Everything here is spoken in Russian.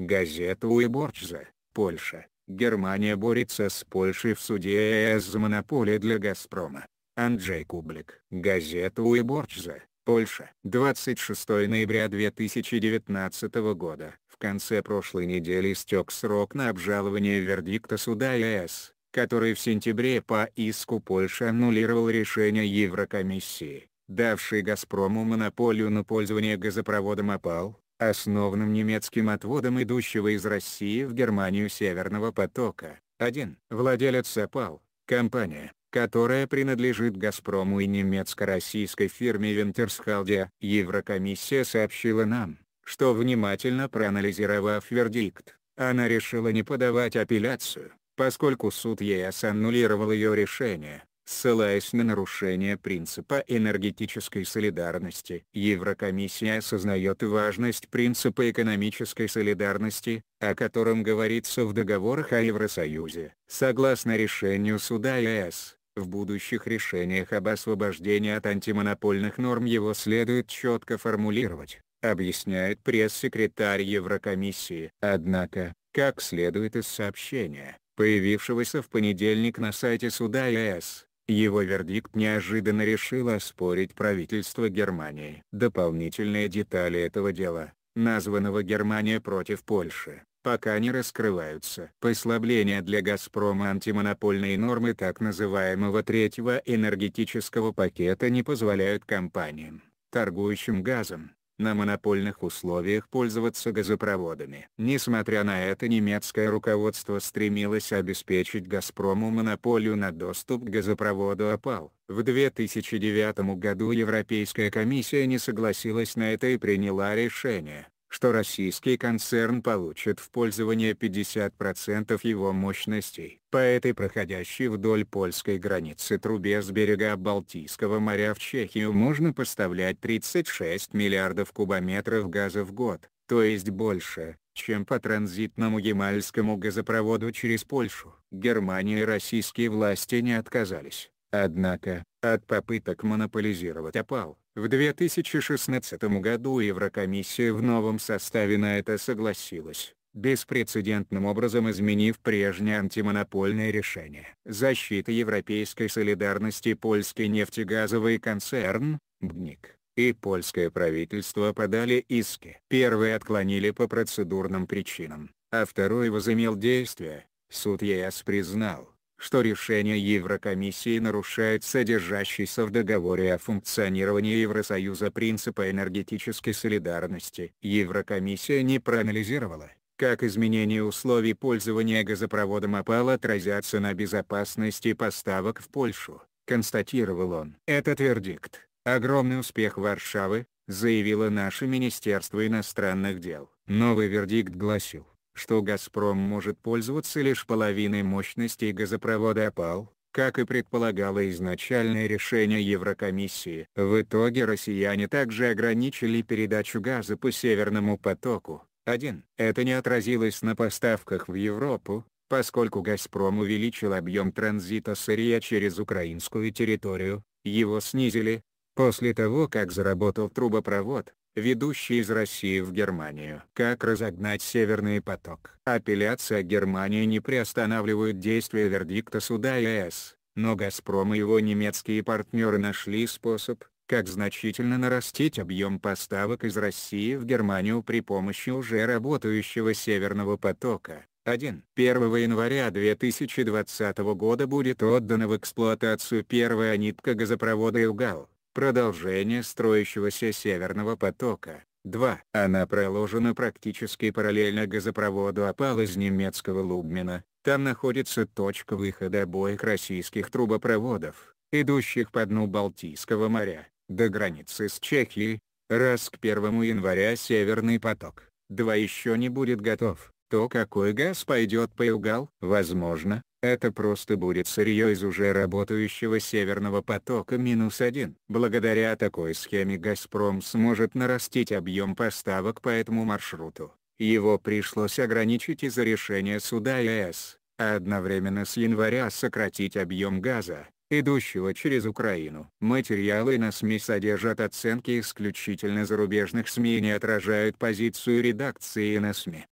Газета Уйборчза, Польша. Германия борется с Польшей в суде ЕС за монополию для «Газпрома». Анджей Кублик. Газета Уйборчза, Польша. 26 ноября 2019 года. В конце прошлой недели истек срок на обжалование вердикта суда ЕС, который в сентябре по иску Польши аннулировал решение Еврокомиссии, давший «Газпрому» монополию на пользование газопроводом «Опал», основным немецким отводом идущего из России в Германию Северного потока. 1. Владелец «Опал» — компания, которая принадлежит «Газпрому» и немецко-российской фирме «Винтерсхалдия». Еврокомиссия сообщила нам, что внимательно проанализировав вердикт, она решила не подавать апелляцию, поскольку суд ЕС аннулировал ее решение ссылаясь на нарушение принципа энергетической солидарности. Еврокомиссия осознает важность принципа экономической солидарности, о котором говорится в договорах о Евросоюзе. Согласно решению суда ЕС, в будущих решениях об освобождении от антимонопольных норм его следует четко формулировать, объясняет пресс-секретарь Еврокомиссии. Однако, как следует из сообщения, появившегося в понедельник на сайте суда ЕС, его вердикт неожиданно решило оспорить правительство Германии. Дополнительные детали этого дела, названного Германия против Польши, пока не раскрываются. Послабление для «Газпрома» антимонопольные нормы так называемого третьего энергетического пакета не позволяют компаниям, торгующим газом, на монопольных условиях пользоваться газопроводами. Несмотря на это немецкое руководство стремилось обеспечить «Газпрому» монополию на доступ к газопроводу «Опал». В 2009 году Европейская комиссия не согласилась на это и приняла решение что российский концерн получит в пользование 50% его мощностей. По этой проходящей вдоль польской границы трубе с берега Балтийского моря в Чехию можно поставлять 36 миллиардов кубометров газа в год, то есть больше, чем по транзитному ямальскому газопроводу через Польшу. Германия и российские власти не отказались, однако, от попыток монополизировать опал. В 2016 году Еврокомиссия в новом составе на это согласилась беспрецедентным образом изменив прежнее антимонопольное решение. Защита европейской солидарности польский нефтегазовый концерн, БГНИК, и польское правительство подали иски. Первые отклонили по процедурным причинам, а второй возымел действие, суд ЕС признал, что решение Еврокомиссии нарушает содержащийся в договоре о функционировании Евросоюза принципа энергетической солидарности. Еврокомиссия не проанализировала, как изменение условий пользования газопроводом опал отразятся на безопасности поставок в Польшу, констатировал он. Этот вердикт – огромный успех Варшавы, заявило наше Министерство иностранных дел. Новый вердикт гласил, что «Газпром» может пользоваться лишь половиной мощности газопровода «Опал», как и предполагало изначальное решение Еврокомиссии. В итоге россияне также ограничили передачу газа по Северному потоку. 1. Это не отразилось на поставках в Европу, поскольку «Газпром» увеличил объем транзита сырья через украинскую территорию, его снизили. После того как заработал трубопровод, ведущий из России в Германию. Как разогнать Северный поток? Апелляция Германии не приостанавливает действие вердикта суда ЕС, но «Газпром» и его немецкие партнеры нашли способ, как значительно нарастить объем поставок из России в Германию при помощи уже работающего Северного потока. 1. 1 января 2020 года будет отдана в эксплуатацию первая нитка газопровода «Югал», продолжение строящегося Северного потока. 2. Она проложена практически параллельно газопроводу опал из немецкого Лубмина, там находится точка выхода обоих российских трубопроводов, идущих по дну Балтийского моря, до границы с Чехией, раз к 1 января Северный поток, 2 еще не будет готов, то какой газ пойдет по Югал? Возможно, это просто будет сырье из уже работающего северного потока минус один. Благодаря такой схеме «Газпром» сможет нарастить объем поставок по этому маршруту. Его пришлось ограничить из-за решения суда ЕС, а одновременно с января сократить объем газа, идущего через Украину. Материалы на СМИ содержат оценки исключительно зарубежных СМИ и не отражают позицию редакции на СМИ.